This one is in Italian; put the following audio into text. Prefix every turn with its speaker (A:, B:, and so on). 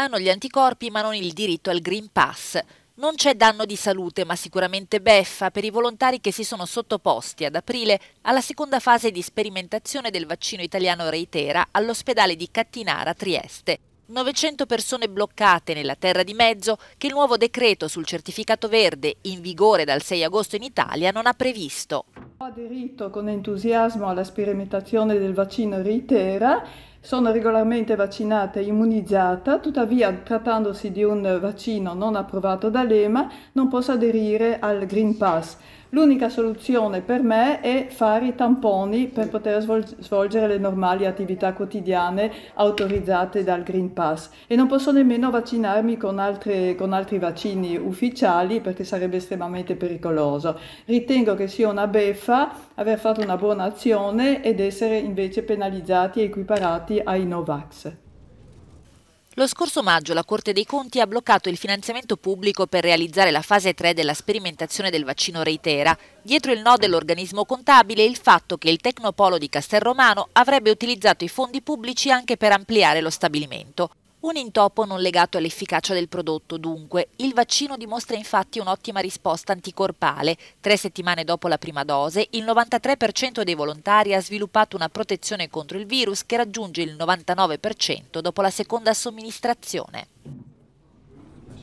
A: hanno gli anticorpi ma non il diritto al Green Pass. Non c'è danno di salute, ma sicuramente beffa per i volontari che si sono sottoposti ad aprile alla seconda fase di sperimentazione del vaccino italiano Reitera all'ospedale di Cattinara, Trieste. 900 persone bloccate nella terra di mezzo che il nuovo decreto sul certificato verde, in vigore dal 6 agosto in Italia, non ha previsto.
B: Ho aderito con entusiasmo alla sperimentazione del vaccino Reitera, sono regolarmente vaccinata e immunizzata, tuttavia trattandosi di un vaccino non approvato dall'EMA non posso aderire al Green Pass. L'unica soluzione per me è fare i tamponi per poter svolgere le normali attività quotidiane autorizzate dal Green Pass e non posso nemmeno vaccinarmi con, altre, con altri vaccini ufficiali perché sarebbe estremamente pericoloso. Ritengo che sia una beffa aver fatto una buona azione ed essere invece penalizzati e equiparati ai Novax.
A: Lo scorso maggio la Corte dei Conti ha bloccato il finanziamento pubblico per realizzare la fase 3 della sperimentazione del vaccino Reitera. Dietro il no dell'organismo contabile il fatto che il Tecnopolo di Castel Romano avrebbe utilizzato i fondi pubblici anche per ampliare lo stabilimento. Un intoppo non legato all'efficacia del prodotto, dunque. Il vaccino dimostra infatti un'ottima risposta anticorpale. Tre settimane dopo la prima dose, il 93% dei volontari ha sviluppato una protezione contro il virus che raggiunge il 99% dopo la seconda somministrazione.